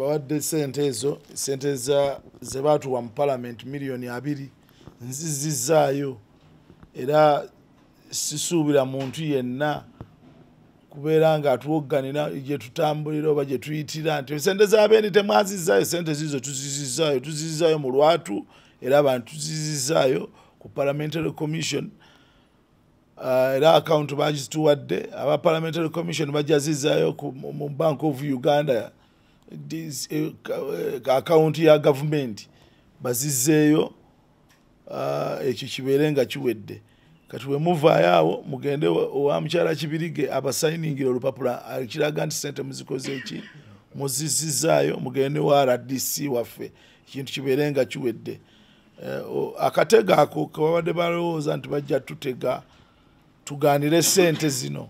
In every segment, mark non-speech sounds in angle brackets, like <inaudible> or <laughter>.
bawadde sente ezo sente zebatuwa mu palamenti miliyoni abiri nzizizaayo era sisuubira muntu yenna kubeera nga atuwogganira gyetutambulira oba gyetuyitira nti sente zabendi temwazizaayo sente zizo tuzizizaayo tuzizizaayo mu lwatu era abantu tuzizizaayo ku parliamentary commission ah, era akawunti bagituwadde aba parliamentary commission bajazizaayo mu bank of uganda uh, akawunti eh, eh, ya gavumenti bazizeeyo ah, ekyo kibeere nga kiwedde kati wemuvaayo awo mugende owa mukyala kibirige abasayiningira olupapula kiraga nti sente muzikozeeki muzizizaayo mugende wa rdc waffe ekintu kibeere nga kiwedde eh, akatega ako kebabadde balowooza nti bajja tutega tuganire sente zino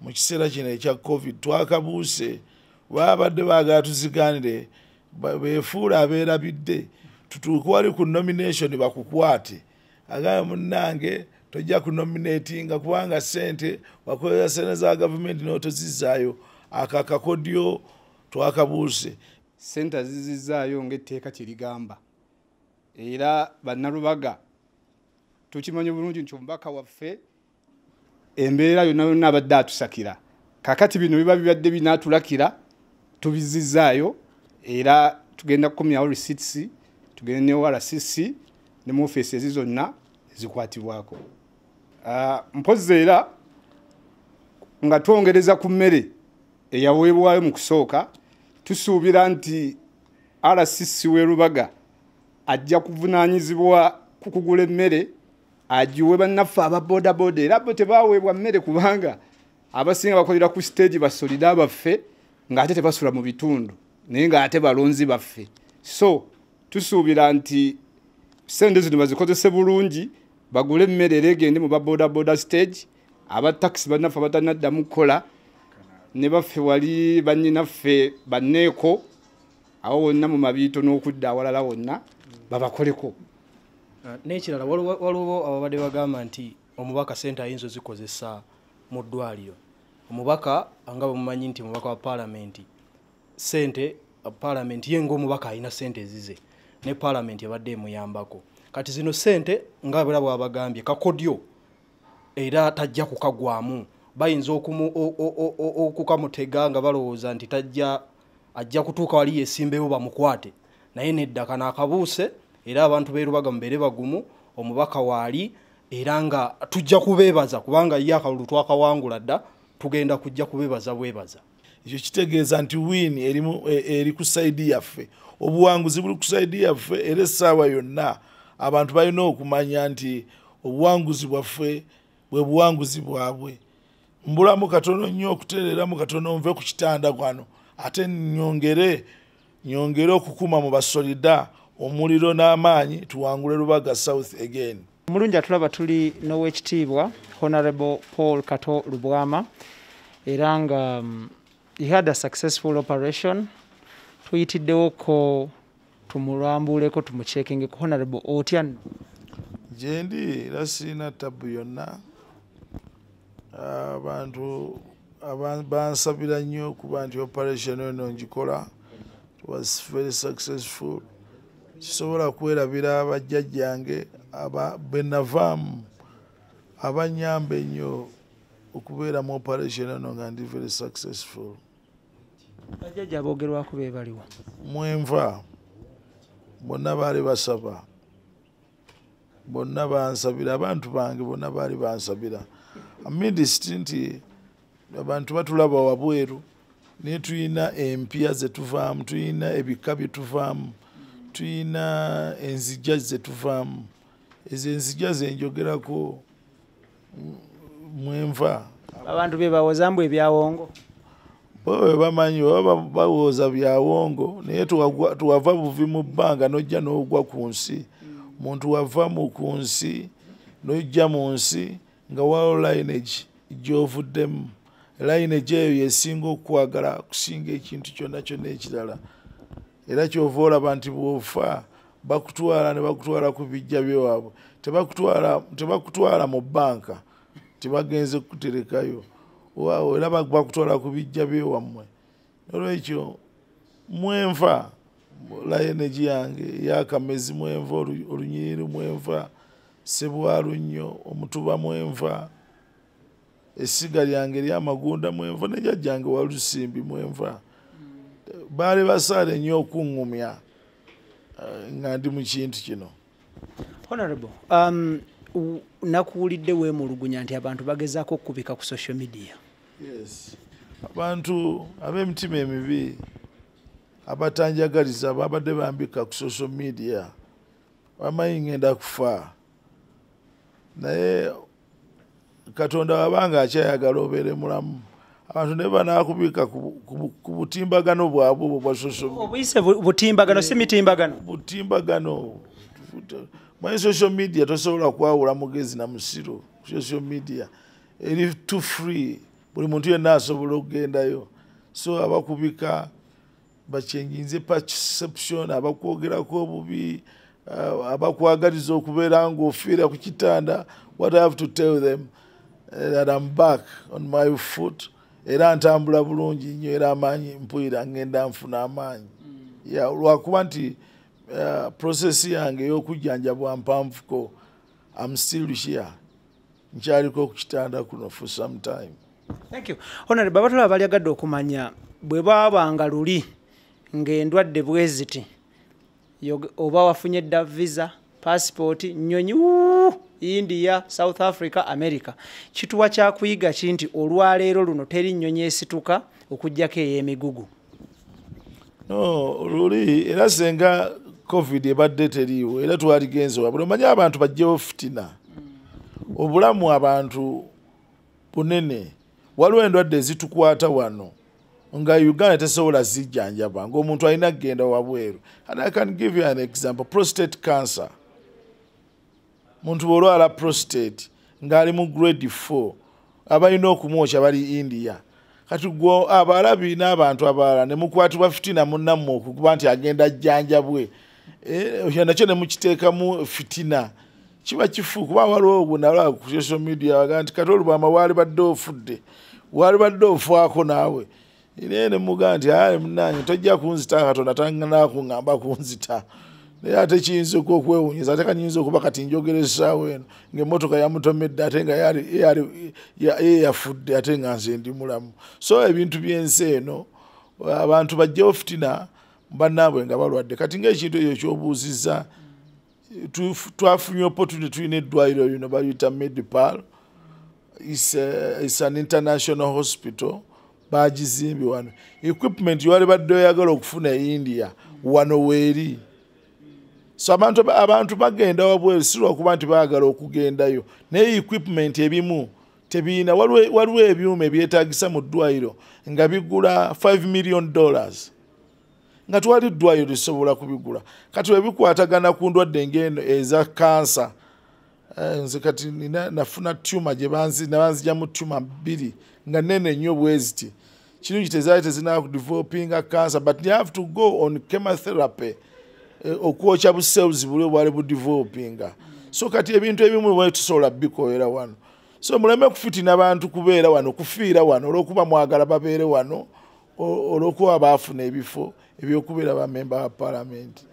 mu kiseera kino ekya covid twakabuuse baabadde baagatuziganire befuula abeerabidde tutuuke wali ku nomination bakukwate agambe munange tojja kunominatinga kubanga sente wakozesa sente za gavumenti n'otozizzaayo akakakodyo twakabuuse sente zizizzaayo ng'etteeka kyerigamba era bannalubaga tukimanya bulungi nti omubaka waffe embeera yonna yonna abadde atusakira kakati bino biba bibadde binaatulakira tubizizayo era tugenda kumi awo receipts tugenda ne wala CC ne mu office ezizo na zikwatibwako ah uh, mpoze era nga tuongereza ku mmere eyaweebwayo mu kusooka tusuubira nti RCC we rubaga ajja kuvunaanyizibwa kukugula emmere ajiwe bannaffe aba boda boda era bo tebaweebwa mmere kubanga abasinga bakolera ku stage basolida abaffe ng'ate tebasula mu bitundu naye ng'ate balonzi baffe so tusuubira nti sente zino bazikozese bulungi bagule emmere era egende mu baboodaboda stage abatakisi bannaffe abatanaddamu kukola ne baffe wali bannyinaffe banneeko awo wonna mu mabiito n'okudda awalala wonna babakoleko ah, n'ekirala waliwo ababadde bagamba nti omubaka sente ayinza ozikozesa mu ddwaliro omubaka nga bwemumanyi nti omubaka wa paalamenti sente paalamenti ye ngaomubaka alina sente ezize ne paalamenti ebadde emuyambako kati zino sente nga bera bwabagambye kakodyo era tajja kukagwamu bayinza okukamutega nga balowooza nti tajja ajja kutuuka wali yesimbewo bamukwate naye neddaka naakabuuse era abantu berubaga mubeere bagumu omubaka waali era nga tujja kubeebaza kubanga ye akalulu twakawangula dda tugenda kujja kubebaza bwebaza ekyo kitegeeza nti wini erimu eri e, kusaidi yaffe obuwanguzi buli kusaidi yaffe era essaawa yonna abantu balina okumanya nti obuwanguzi bwaffe bwe buwanguzi bwabwe mbulamu katono nnyo okutereramu katono nve ku kitanda kwano ate nyongere nyongere okukuma mu basolida omuliro n'amaanyi tuwangule lubaga south again mulungi atulaba tuli n'owekitiibwa honorable paul kato lubwama era nga mm, he had a successful operation tuyitiddewoko tumulwambuleko tumucekingeko honorable otya gyendi era sirina tabu yonna abantu bansabira nnyo okuba nti operation eno ngikola was very successful kisobola kwerabira bajjajjange benavaamu abanyamba ennyo okubeera mu operation eno nga ndi very successful bajjajja aboogerwako bebaliwo mwenva bonna baali basaba bonna bansabira abantu bange bonna baali bansabira amidisiti nti abantu batulaba wabweru naye tuyina empya zetuvaamu tuyina ebika byetuvaamu tuyina enzija zetuvaamu ezenzija zenjogerako mm, mwenva abantu bebawozambu ebyawongo bwebamanyi baba bawooza byawongo naye tuwava buvi mu bbanga nojja n'ogwa ku nsi muntu wava mu ku nsi nojja mu nsi nga waawo lineage gyovuddemu lineage eyo yesinga okukwagala kusinga ekintu kyonna kyonna ekirala era kyova olaba nti bwofa bakutwala ne bakutwala ku bijja byewaabwe tebakutwala mu bbanka tebagenze kuterekayo waawo era bakutwala ku bijja byewammwe nolwekyo mwenva la energi yange yakamezi mwenva olunyiri mwenva sebwalunnyo omutuba mwenva essiga lyange lyamagunda mwenva nejajjange walusimbi mwenva baali basaale nnyo okuŋumya nga ndi mu kintu kino honorable um, nakuwulidde weemulugunya nti abantu bagezaako okubika ku social media yes abantu ab'emitima emibi abatanjagaliza babadde bambika ku social media bamanyi ngenda kufa naye katonda wabanga akyayagala obeere mulamu abantu ne banakubika ku butimbagano bwabwe obwo bwasosobutimbagano si mitimbagano butimbagano mwanyi social media tosobola kwawula mugezi na musiro ku social media eri to free buli muntu yenna asobola okugendayo so abakubika bakyenyinze perception abakwogerako obubi uh, abakwagaliza okubeera ngaofiira ku kitanda what i have to tell them uh, that i'm back on my foot era ntambula bulungi nnyo era amaanyi mpulira ngenda nfuna amaanyi mm. ya lwakuba nti uh, prosesi yange ey'okujjanjabwa mpanvuko am still here nkyaliko okukitanda kuno for some time thank you honorable abatulaba bali agadde okumanya bwe baabanga luli ng'endwadde bweziti oba wafunye dda visa passipooti nnyonyi india south africa america kituwa kyakuyiga kinti olwaleero luno teri nnyonyi esituka okujjako ey'emigugu no luli era senga covid ebadde teriiwo era twaligenzewa buli omanyi abantu bajjewo fitina obulamu abantu bunene waliwo endwadde ezitukwata wano nga uganda tesobola zijjanjaba ngaomuntu alina kgenda wabweru and i can give you an example prostate cancer muntu bwolwala prostate ng'ali mu grade 4 abalina okumwokya bali india kati gwo ah, abalabi n'abantu abalala nemukwatibwa 5 namunnammwe okuba nti agenda jjanja bwe eh, nakyo nemukiteekamu fitina kiba kifu kuba waliwo ogunala ku social media aga nti kati olubama waali badde ofudde waali badde ofaako naawe naye nemugamba nti aye munanye tojja kunzita katonda tanganaku ŋŋamba kunzita naye ate kiyinzika okwewunyisa ate kanyinza okuba kati njogeresaawo eno ngaemotoka yamutomedde ate nga yeyafudde ate nga nze ndi mulamu so ebintu byensi eno abantu bajjawo fitina mubannaabwe nga balwadde kati ngaekintu ekyo kyobuuzizza twafunye opportunity tulina eddwaliro lino bayita medipal is, uh, is an international hospital bagizimbi wano equipment yewali badde oyagala okufuna e india wano weeri mm -hmm. so abantu abantu bagenda wabweru si lwakuba nti baagala okugendayo naye equipment ebimu tebiina waliwo ebyuma ebyetagisa mu ddwayiro nga bigula 5 million dollars nga twali eddwayiro lisobola kubigula kati webikwatagana ku ndwadde ngeno eza kansa eh, nze kati nafuna tuma gyenabanzija mu tuma bbiri nga nene nnyo bweziti kirungi tezaali tezinaa developinga cancer but you have to go on chemotherapy Eh, okwokya bu sales bule bwali bu developinga so kati ebintu ebimu bwe tusola bikoera wano so muleme kufiti nabantu kubeera wano kufiira wano olwokuba mwagala babeere wano olwokuba baafuna ebifo ebyokubeera bamemba ba paalament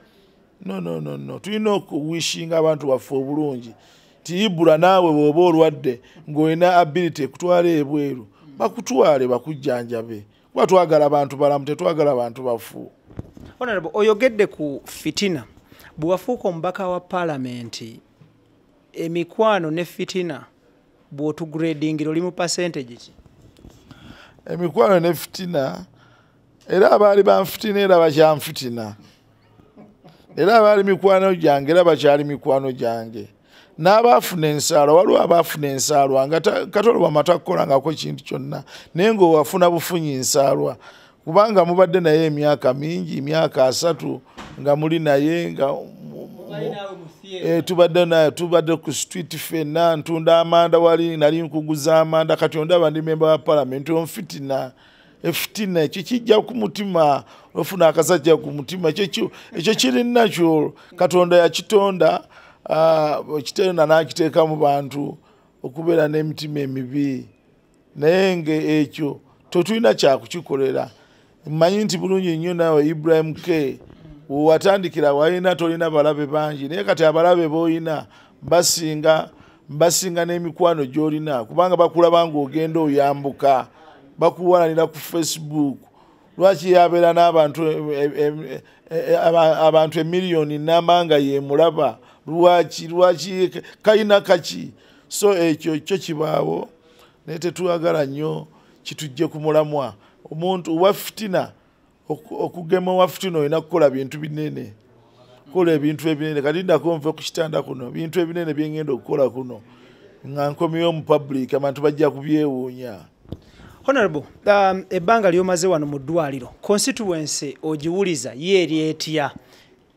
nononono tulina okuwishinga abantu baffe obulungi ti ibula naawe bweoba olwadde ngaolina ability ekutwala ebweru bakutwale bakujjanjabe kuba twagala bantu balamu tetwagala bantu bafuu Honorable, oyogedde ku fitina. Buwafuko mbaka wa parliamenti, emikwano ne fitina, buotu grading, ilolimu percentage. Emikwano ne fitina, era abali ba fitina, era bacha fitina. Era abali mikwano jange, era bacha ali mikwano jange. Na abafune nsalo, walu abafune nsalo, angata, katolo wa matakura angako chinti chona, nengo wafuna bufunyi nsalo, kubanga mubadde naye emyaka mingi emyaka asatu nga muli naye nga E, tubadde tubadde ku street fenna ntunda amanda wali nali nkuguza amanda kati ondaba ndi memba wa paalamenti onfitina efitina ekyo kijja ku mutima ofuna akasajja ku mutima ekyo kiri nakyo katonda yakitonda ah, kitenda n'akiteeka mu bantu okubeera n'emitima emibi naye nga ekyo totulina kyakukikolera mmanyi nti bulungi nnyo naawe ibrahim k wewatandikira walina tolina balabe bangi naye kati abalabe boolina basinga basinga n'emikwano gy'olina kubanga bakulaba ngaogenda oyambuka bakuwalanira ku facebook lwaki yabeera n'abantu e, e, e, emiliyoni namanga yemulaba lwaki lwaki kalina kaki so ekyo kyo kibaawo naye tetwagala nnyo kitujje ku mulamwa omuntu wafitina okugema owafitina olina kukola bintu binene kola ebintu ebinene katindako nve kukitanda kuno bintu ebinene byengenda okukola kuno nga nkomyo mupublic abantu bajja kubyewuunya honorable um, ebbanga lyomaze wano mu ddwaliro constituency ogiwuliza yeeryetya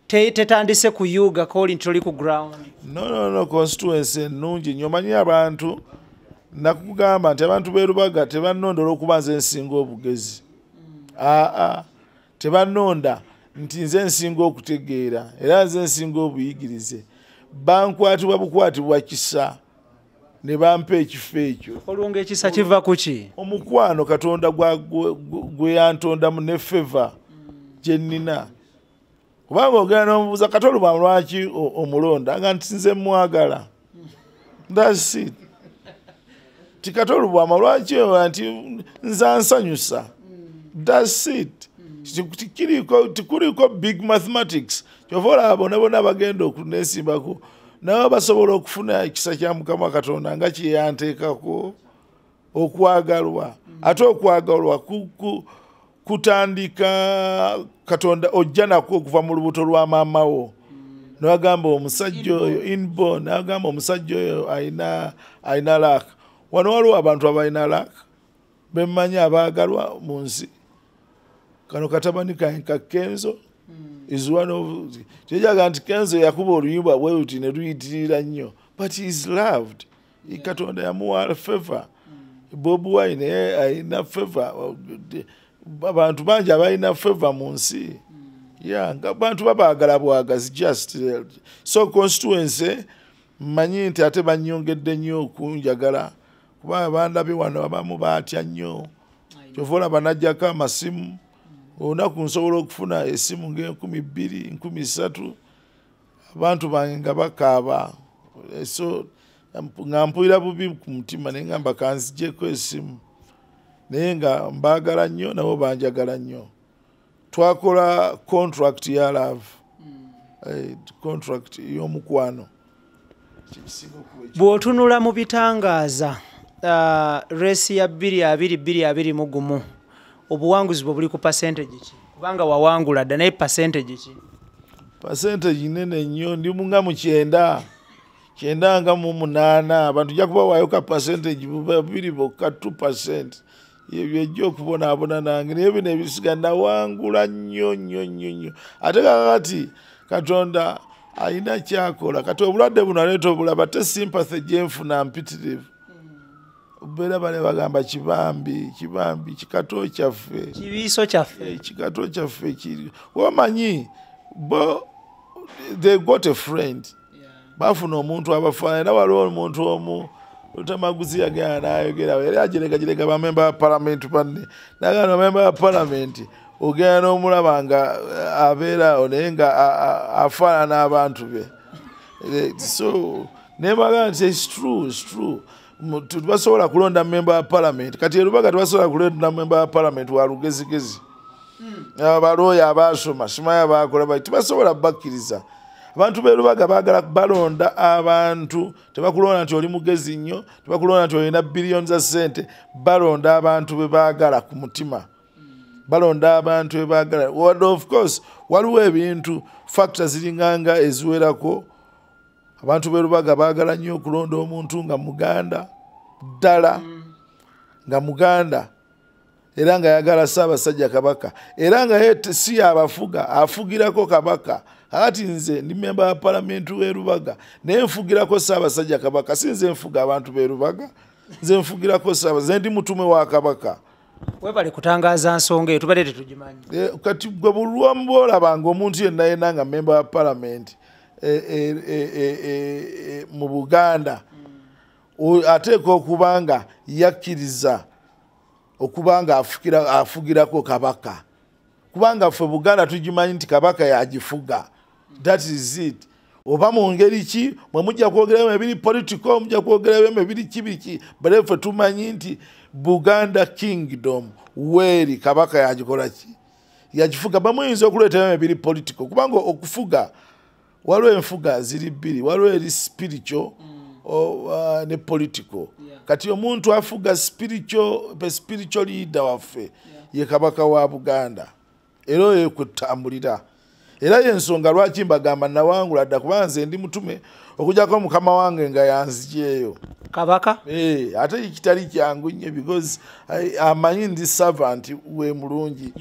tetandise kuyuugako oli nti oli ku ground nonono no, constituency ennungi nyomanyi abantu nakugamba nti abantu berubaga tebanonda olwokuba nze nsinga obugezi aa tebanonda nti nze nsinga okutegeera era nze nsinga obuyigirize bankwatibwa bukwatibwa kisa ne bampa ekifo ekyo olwonga ekisa kiva kuki omukwano katonda gwe yantondamu ne feva gye nnina kubanga ogenda nomubuuza kati olubamu lwaki omulonda aga nti nze mwagala thats it tikata olubwama lwaki nti nzansanyusa thats it tikuliko big mathematics kyova olaba bonabona bagenda okunesimbako nawe basobola okufuna ekisa kya mukama katonda nga kyeyanteekako okwagalwa ate okwagalwa kutandika katonda ojja nakwo okuva mu lubuto lwa maamawo nebagamba omusajja oyo inborn nebagamba omusajja oyo ayina laka wano waliwo abantu abalina lak bemmanyi abaagalwa mu nsi kano katabani kaka kenzo hmm. kyejaga nti kenzo yakuba oluyimba bweruti ne luyitirira nnyo but heis loved katonda yamuwa favor hmm. bobuwai naye eh, alina favor abantu bangi abalina favor mu nsi hmm. ya nga bantu babaagala bwagazi just eh, so constituency mmanyi nti ate bannyongedde nnyo okunjagala kuba abandabi wano abamu batya nnyo kyova olaba najjako amasimu olunaku nsobola okufuna esimu ngenkumi bbiri nkumi ssatu abantu bange nga bakaaba eh, so nga mpulira bubi ku mutima naye ngamba kanzijeko esimu naye nga mbaagala nnyo nabo banjagala nnyo twakola contract ya love hmm. eh, contract y'omukwano bw'otunula mu bitangaaza Uh, resi ya 2222 mugumu obuwanguzi bwo buli ku percentage ki kubanga wawangula dda naye percentage ki percentage nene nnyo ndi munga mu kyenda kyenda nga mu munaana abantu ojja kuba wayoka percentage bbiri bokka 2 percent yebyo ejja okubonaabona nange naye bino ebisiga nawangula nnyo nnyo nnyo nnyo ate kakati katonda ayina kyakola kati obulwadde buno aleeta obulaba te sympathy gyenfuna mpitirivu bera bale bagamba kibambi kibambi kikato kyaffe kibiso kyaffe eh, kikato kyaffe kiri womanyi bo they got a friend bafuna omuntu abafaana era waliwo omuntu omu otamaguzi yagaa nayogera era ajerega jerega bamemba ba paramenti banne nagaa bamemba ba paramenti ogenda n'omulaba nga eh, abeerawo naye nga afaana n'abantu be eh, so nembagaa nti its true its true tebasobola kulonda memba ya palamenti kati erubaga tebasobola kulonda memba ya palamenti walugezigezi hmm. abalooya abasoma simaya bakola tebasobola bakkiriza abantu berubaga bagala balonda abantu tebakulonda nti oli mugezi nnyo tebakulonda nti olina biliyoni za ssente balonda abantu bebagala ku mutima balonda abantu bebagala wadde of course waliwo ebintu factor ziringanga eziwerako abantu berubaga bagala nyo okulonda omuntu nga muganda ddala nga muganda era nga ayagala saabasajja kabaka era nga si yabafuga afugirako kabaka ati nze ndi memba ya palamenti werubaga naye nfugirako saabasajja kabaka si nze nfuga abantu berubaga nze nfugirako saabasajja ndi mutume wa kabaka webale kutangaza nsonga eyo tubadde tetugimanyi eh, kati gwe bulwamu bwolaba nga omuntu yenna yenna nga memba ya palamenti E, e, e, mu buganda ateeka okuba nga yakkiriza okuba nga afugirako kabaka kubanga ffe buganda tugimanyi nti kabaka yagifuga that is it oba mu ngeri ki mwe mujja kwogerayo mebiri politico mujja kwogerayo mebiri kibiriki baleffe tumanyi nti buganda kingdom weri kabaka yagikolaki yagifuga bamuyinza okuleetayo mebiri politico kubanga okufuga waliwo enfuga ziri bbiri waliwo eri spiritual mm. o, uh, ne political yeah. kati omuntu afuga spiritual, spiritual leader waffe yeah. ye kabaka wa buganda era oyo kwetutambulira era yensonga lwaki mbagamba nawangula dda kubanga nze ndi mutume okujako mukama wange nga yanzijeeyo kabaka e, ate kitali kyangu nnyo because amanyi ndi servant we mulungi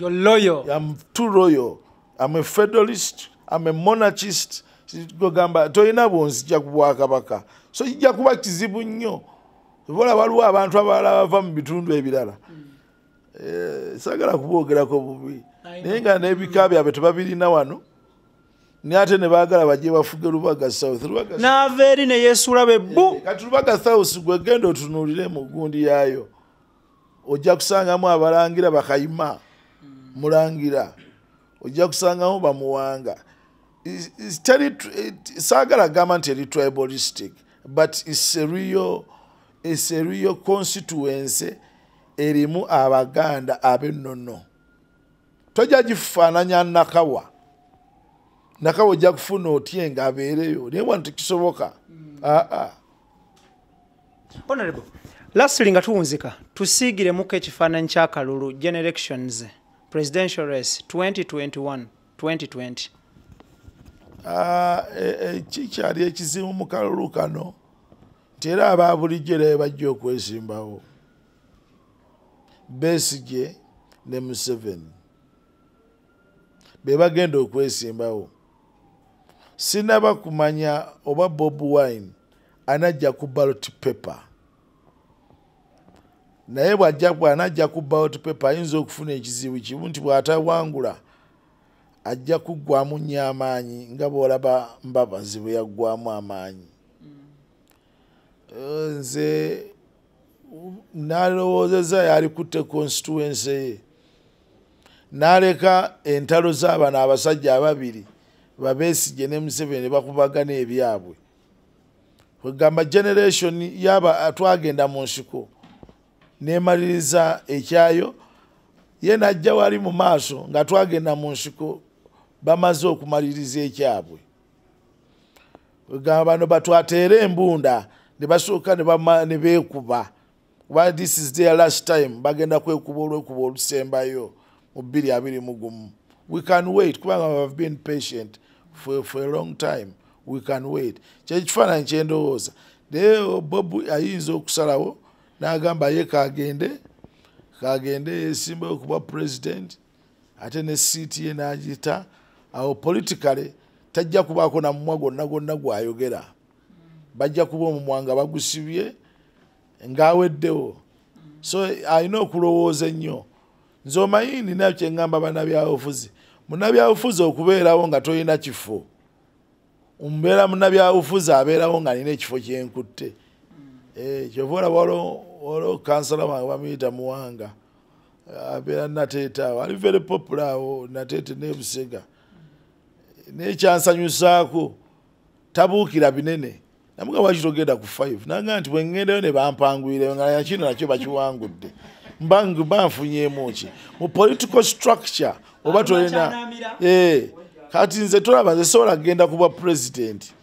am too royal am a federalist am a monarchist gwegamba tolina bunsi kijja kubwakabaka so kijja kuba kizibu nnyo bola waliwo abantu abalala bava mu bitundu ebirala eh, sagala kubwogerako bubi naye nga n'ebika byabwe tebabirina wano naye ate ne baagala bajje bafuge lubaga south lubagnava eri ne yeesulaba ebbu eh, eh, kati lubaga south gwegenda otunuulire mu gundi yaayo ojja kusangamu abalangira bakayima hmm. mulangira ojja kusangamu bamuwanga is territory sagala government is tribalistic but is a real is a real constituency erimu abaganda abennono toja jifananya nakawa nakawa ja kufuna otienga abereyo ne wantu kisoboka a mm. a honorable lastly nga tuunzika tusigire muke ekifaananyi kyakalulu generations presidential race 2021 2020 Ah, eh, eh, kikyali ekizimu mu kalulu kano nti era aba bulijjo era bajja okwesimbawo besige ne museveni be bagenda okwesimbawo sinaba kumanya oba bob wine anajja ku balot paper naye bwajja bwanajja ku balot paper ayinza okufuna ekizibu kimu nti bwatawangula ajja kuggwamu nnyo amaanyi nga bwolaba mba bazibu yaggwamu amaanyi hmm. eh, nze nalowoozeza yali kutte constituense ye naleka entalo z'abano abasajja ababiri babeesije ne museveni ne bakubagana ebyabwe kwegamba generation yaba twagenda mu nsiko neemaliriza ekyayo ye najja wali mu maaso nga twagenda mu nsiko bamaze okumaliriza ekyabwe gambano batwatere embunda nebasooka nebekuba kuba this is their last time bagenda kwekuba olwekuba olusembayo mu 221 we can wait kubanga have been patient for, for a long time we can wait kyekifaananyi kyendowooza naye bob ayinza okusalawo n'agamba ye kagende kagende esimbayo okuba president ate ne siiti ye n'agita awo politikale tajja kubaako namumwa gonna gonna gwayogera bajja kuba omumwa nga bagusibye ngaaweddewo so alina okulowooza ennyo nze omanyi nina kyeŋŋamba banabyabufuzi munabyabufuzi okubeerawo nga tolina kifo mbeera munabyabufuzi abeerawo nga nina ekifo kyenkutte eh, kyova olaba olwo kansala wange bamuyita muwanga abeera nateeta awo ali very popular awo nateete nebusega nekyansanyusaako tabuukira binene namugaba waki togenda ku five naga nti bwengendayo ne bampangwireyo nga nakino nakyo bakiwangudde banfunyemuki mu political structure oba tolina eh, kati nze tolaba nze sobola kgenda kubwa purezidenti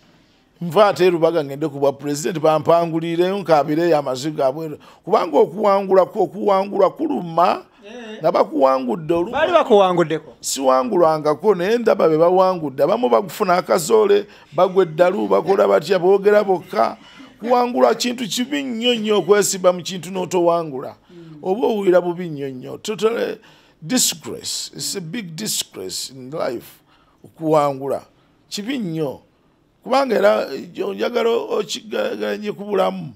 nva ate erubaga ngende kubwa purezidenti bampangulireyo nkabireyo amazigo abwer kubanga okuwangulakwo okuwangulwa kuluma okuwangula, nabakuwangudde olubakuwanguddeko siwangulwangako naye ndaba be bawangudde abamu bakufuna akazoole bagwa eddalu bakola batya boogera bokka kuwangula kintu kibi nnyo nnyo okwesiba mu kintu n'otowangula oba owuira bubi nnyo nnyo total disgrace its a big disgrace in life okuwangula kibi nnyo kubanga era onjagala okigaganye ku bulamu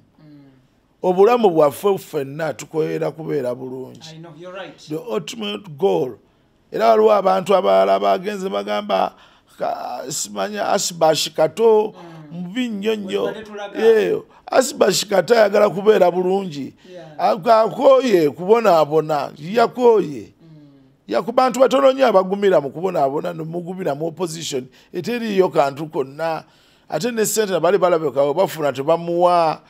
obulamu bwaffe ffenna tukwera kubeera bulungi the ultimate goal era waliwo abantu abalala bagenze bagamba simanya asibashi kato mm. mubi nnyo nnyo eyo asibashi kato ayagala kubeera bulungi akooye kubonaabona yakooye mm. ku bantu batono nyo abagumira mu kubonaabona nemugumira mu opposition eteriiyo kantu konna ate ne sente bali balabekawe bafuna tebamuwa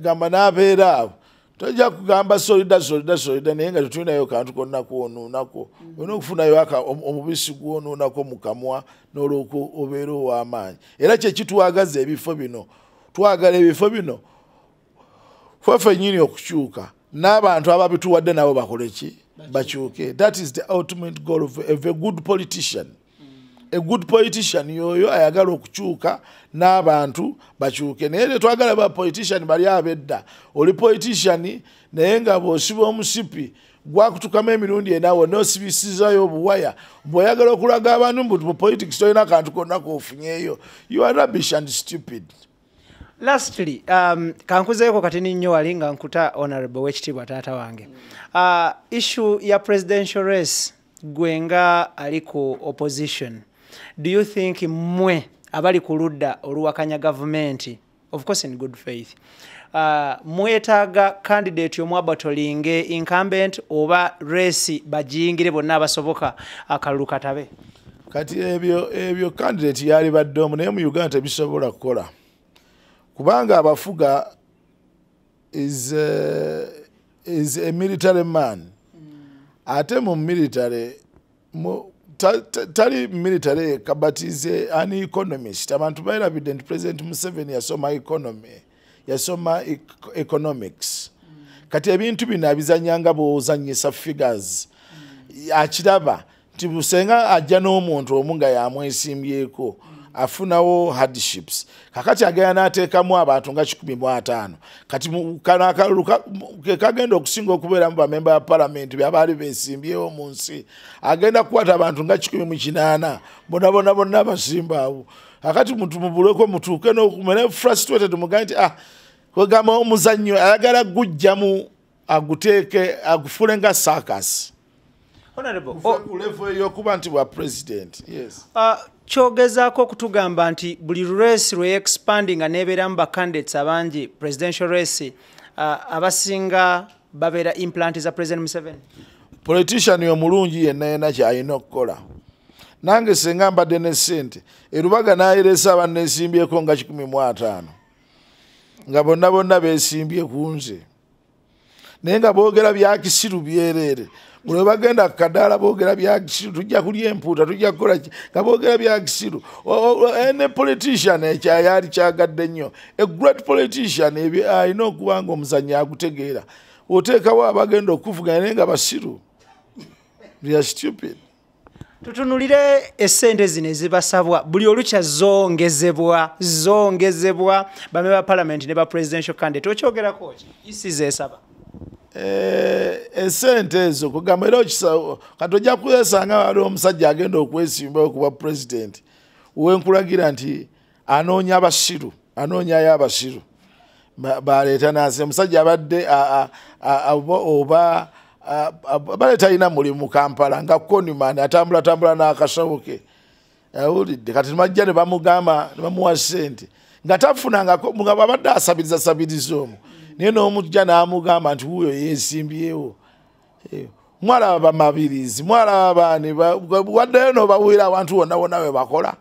gamba n'abeera abo tojja kugamba solida solida solida naye nga tetulinayo kantu konna kwonuunako olina okufunayo omubisi gwonuunako mukamwa nolwoku obeera ow'amaanyi era kyekitwagaza ebifo bino twagala ebifo bino fefe nyini okukyuka n'abantu ababituwadde nabo bakoleki bakyuke that is the ultimate goal of a good politician mm. a good politician yoyo ayagala okukyuka n'abantu bakyuke naye tetwagala ba politician bali abedda oli politician naye nga bwosiba omusipi gwakutukamu emirundi enawo nosibisizayo obuwaya bweoyagala okulaga abantu mbu politics tolina akantu konna kofunyeeyo you are rubbish and stupid lastly um, kankuzeeko katini nnyo wali nga nkuta honorable wekitiibwa taata wange uh, issue ya presidential race gwenga ali ku opposition do you think mwe abali kuludda oluwakanya gavumenti of course in good faith uh, mwetaaga candidate omu abatolinge incumbent oba resi bajingire bonna abasoboka akalulu katabe kati ebyo ebyo candidate yali badde omu naye mu uganda tebisobola kukola kubanga abafuga is, uh, is a military man mm. ate mu military tali military yekka but is an economist abantu bairabidde nti president museveni yasoma economy yasoma economics kati ebintu bino abizanyanga bwozanyisa figures akiraba nti busenga ajja n'omuntu omu nga yamwesimbyeko afunawo hardships kakati agenda nateekamu abantu nga 15 kati kekagenda okusinga okubeeramu bamemba ba palamenti byabaali besimbyewo mu nsi agenda kukwata abantu nga 18 bonabona bonna abasimbaawo kakati muntu mubulweko mutuuke nokumere frustrated mugambe nti ah wegamba omuzannyo ayagala gujjamu aguteeke agufule nga sakasi honorable ufule oh. foyo kuba nti wa president yes uh chogezaako kutugamba nti buli race re expanding anebera mba candidates abangi presidential race uh, abasinga babera implant za president 7 politician yo mulungi yenena cha inokola nange sengamba denesente erubaga nayeresa abanne simbye ko nga 15 nga bonna bonna besimbye kunze naye nga boogera byakisiru byerere buli we bagenda kukadaala boogera byakisiru tujja kulya empuuta tujja kukola nga boogera byakisiru eh, ne politician eh, yaali kyagadde nnyo a great politician eh, ayina okuba nga omuzanyo agutegeera oteekawo abagenda okuvuganya naye nga basiru ya stupid tutunulire essente zino ezibasabwa buli olukya zongezebwa zongezebwa bame ba palamenti ne ba presidential candidate okyogerako ki isiza esaba Eh, esente ezo kugamba era okisawo kati ojja kwesanga waliwo omusajja agenda okwesimbao kuba pulezidenti wenkulagira nti anoonya abasiru anoonyayo abasiru baleeta nase omusajja abadde oba baleeta alina mulimu kampala nga koniman atambulatambula n'akasawo ke awulidde kati nibajja nebamugamba nebamuwa sente nga tafunangako mugamba abadde asabiriza sabiriza omu nenomujja namugamba nti wuyo yesimbyewo eh, mwalaba bamabirizi mwalaba bani waddeyo nobawira abantu wonna wonna webakola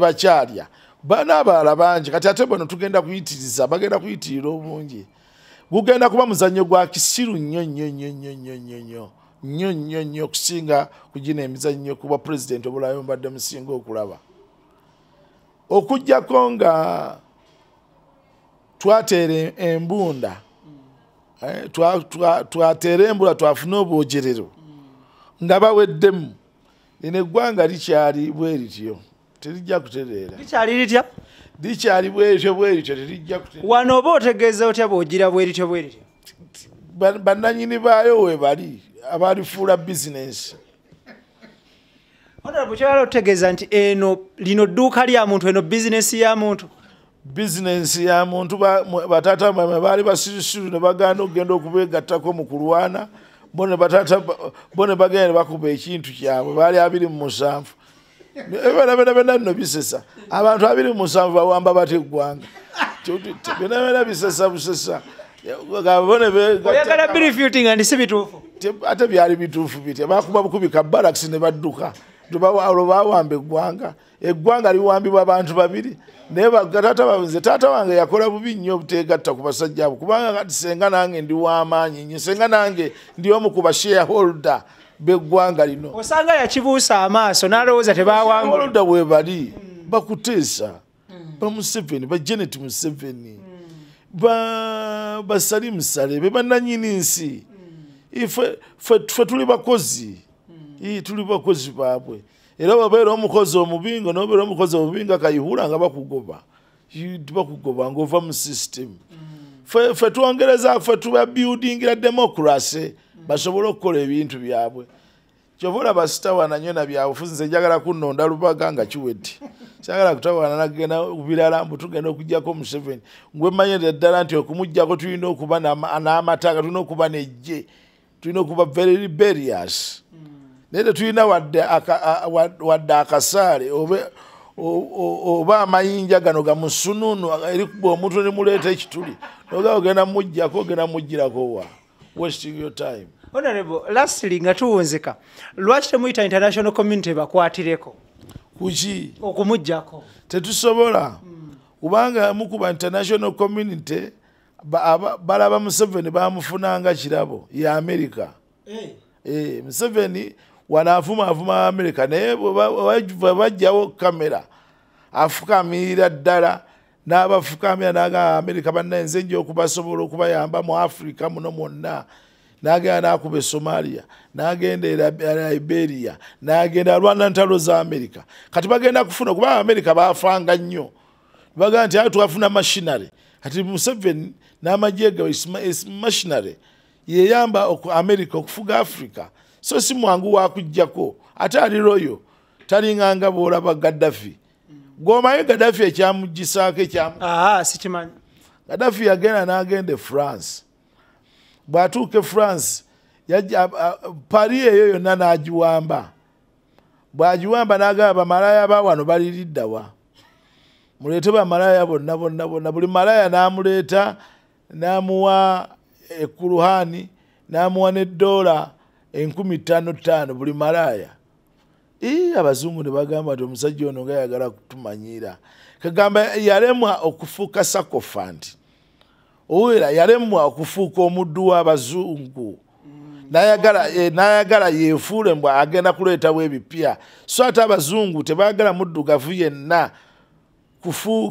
bakyalya eh, banabaala bangi kati ate bano tugenda kuyitiriza bagenda kuyitirira obungi gugenda kuba muzanyo gwa kisiru nnyo nnyo nnyo nnyo nnyo nnyo nnyo nnyo nnyo nnyo okusinga kugina emizannyo ku bwa pulezidenti obulayo mbadde musinga okulaba okugjako nga twatera embunda eh, twatera embula twafune obwogerero ndaba weddemu lino eggwanga likyali bwe rityo terijja kutereera likyali litya likyali bwetyo bweritya terijja wano oba otegeeza otya bwogira bweritya bweritya bannanyini baayo we bali abalifuula bizinesi onabwekyoala otutegeeza nti eno lino dduuka lya muntu eno bizinesi ya muntu bizinensi ya muntu batata mama bali basirusiru ne baganda okugenda okubegattako mu kulwana bo ne bagenda ne bakuba ekintu kyabwe baali abiri mu musanvu ebyonabyona eh, byonna bino bisesa abantu abiri mu musanvu bawamba bata eggwanga byonabyona bisesa busesa ate byali bituufu bitya bakuba bukubika baraks ne badduka olwo bawamba eggwanga eggwanga liwambibwa abantu babiri naye taata babuze taata wange yakola bubi nnyo obuteegatta ku basajja abo kubanga kati senga nange ndi wamaanyi nye senga nange ndi omu ku bashareholdar beggwanga lino osanga yakibuusa amaaso n'alowooza tebawaholda bwe bali bakuteesa bamuseveni bajenet museveni basali musale be bananyini nsi fe tuli bakozi tuli bakozi baabwe era babeera omukozi omubinga nobeera omukozi omubinga kayihula nga bakugoba bakugoba ngaova mu system mm. fe twongereza fe tubabuildingira demokrasi mm. basobole okukola ebintu byabwe kyova olaba sitawaana nyo nabyabufuzi nze njagala kunonda lubaga nga kiwedde kyagala <laughs> kutawaana nagenda kubirala mbu tugenda okugyako museveni ngwe manyirira ddala nti okumugyako tulina okuba n'amataaga tulina okuba n'ejje tulina okuba very liberious mm. naye tetulina wadde akasaale oba amayinja gano gamusununu erikuba omuntu nemuleeta ekituli noga ogenda mujjako ogenda mujjirako wa wasting your time honorable lastly nga tuwunzika lwaki temuyita international community bakwatireko kuki okumujjako tetusobola hmm. kubanga mukuba international community balaba museveni bamufunanga kirabo ye amerika eh. eh, museveni hey. hey, wanaafuma afuma amerika naye bajjawo kamera afukamirira ddala n'abafukamira nagaa amerika banna nze nja okubasobola okubayamba mu afrika muno mwonna nagenda nakuba esomalia nagenda e e liberia nagenda alwana e ntalo za amerika kati bagenda kufuna kuba amerika bafanga nnyo baga nti atwafuna machinary kati museveni n'amajega machinary yeyamba amerika okufuga africa so si mwangu wakujjako ate aliro oyo talinganga bwolaba gaddafi gwomanyi gaddafi ekyamugisaako ekyamsikimanyi gaddafi yagenda n'agenda efrance bw'atuuka efrance pari eyo yonna n'agiwamba bw'agiwamba n'agamba bamalaya ba wano baliriddawa muleete bamalaya bonna bonna bonna buli malaya n'amuleeta n'amuwa ekuruhaani eh, n'amuwa n'eddoola na enkumi ttaano ttaano buli malaaya ii abazungu ne bagamba nti omusajja ono nga yagala kutumanyira kagamba yalemwa okufuuka sakofanti owera yalemwa okufuuka omuddu w'abazungu n'ayagala eh, yeefuule mbw agenda kuleetawo ebipya so ate abazungu tebaagala muddugavu yenna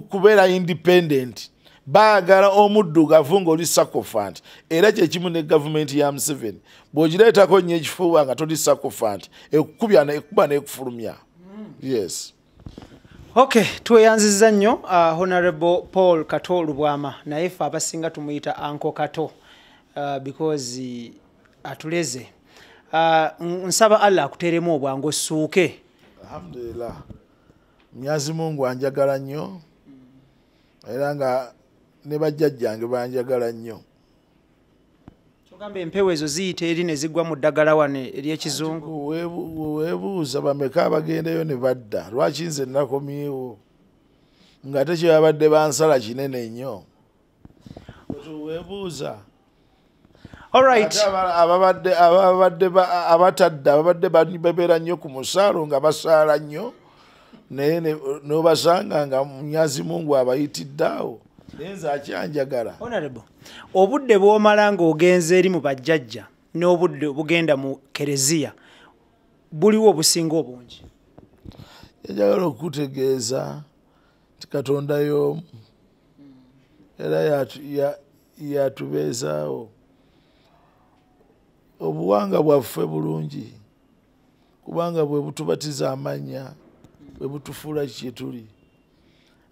kubeera independenti baagala omuddugavu ngaoli sacofant era kyekimu ne gavumenti ya museveni bw'ogireetako nnyo ekifuba nga toli sacofant ekukubya ekuba n'ekufulumya yes ok tweyanziza nnyo uh, honorable paul kato lubwama naye ffe abasinga tumuyita anko kato uh, because uh, atuleze uh, nsaba allah akuteremu obwangu osuuke alhamdulillah myazimungu anjagala nnyo era nga ne bajjajjange banjagala nnyo ogambe empewo ezo ziyita eri ne zigwa mu ddagala wano eryekizungu weebuuza bameka abagendayo ne badda lwaki nze nakomyewo nga te kyebabadde bansala kinene nnyo weebuuza abatadde ababadde babeera nnyo ku musaalo nga basaala nnyo naye n'obasanga nga munyazimungu abayitiddeawo nzakyanjagala obudde bwomala ng'ogenza eri mu bajjajja n'obudde obugenda mu kereziya buliwo obusinga obungi yajagala okutegeeza nti katonda y'omu era yatubeezaawo obuwanga bwaffe bulungi kubanga bwe butubatiza amannya bwe butufuula kyetuli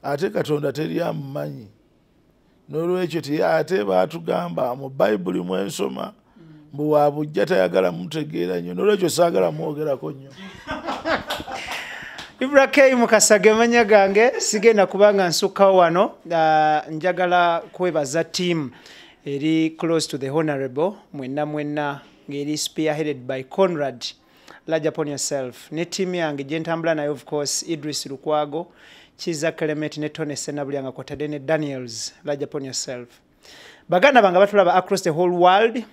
ate katonda teri amumanyi n'olwekyo tey ate baatugamba mu bayibuli mwensoma mbu wabujja tayagala mutegeera nnyo n'olwekyo saagala mwogerako nnyo <laughs> ibrakei mukasa gemanya gange sigenda kubanga nsukkawo wano njagala kwebaza tiamu eri close to the honorable mwenna mwenna ngeri spearheaded by conrad large upon yourself ne ttiimu yange gye ntambula naye of course idris lukwago kiza clement ne tone senabulyanga kwotadde ne daniels large upon yourself baganda bange batulaba across the whole world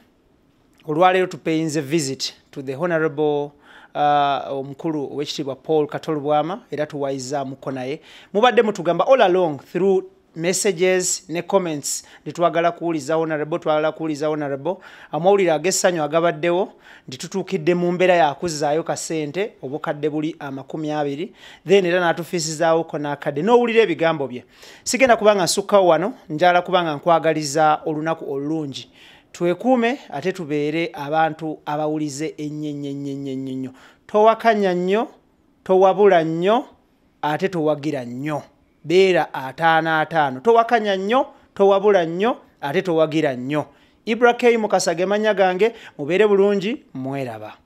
olwalero tupayinze visit to the honorable uh, omukulu wechitibwa paul katolubwama era tuwayizamuko naye mubadde mutugamba all along through messages ne comments nditwagala kuuliza honorable twagala kuuliza honorable amawulire agessanyu agabaddewo nditutuukidde mu mbeera yakuzzaayo kasente obukadde buli amakumi abiri then era natufiisizaawo ko n'akadde n'owulira ebigambo bye sigenda kubanga nsukkawo wano njagala kubanga nkwagaliza olunaku olulungi twekuume ate tubeere abantu abawulize ennyennyennyennyo towakanya nnyo towabula nnyo ate towagira nnyo to beera ataano ataano towakanya nnyo towabula nnyo ate towagira nnyo ibrahimu kasagemanya gange mubeere bulungi mweraba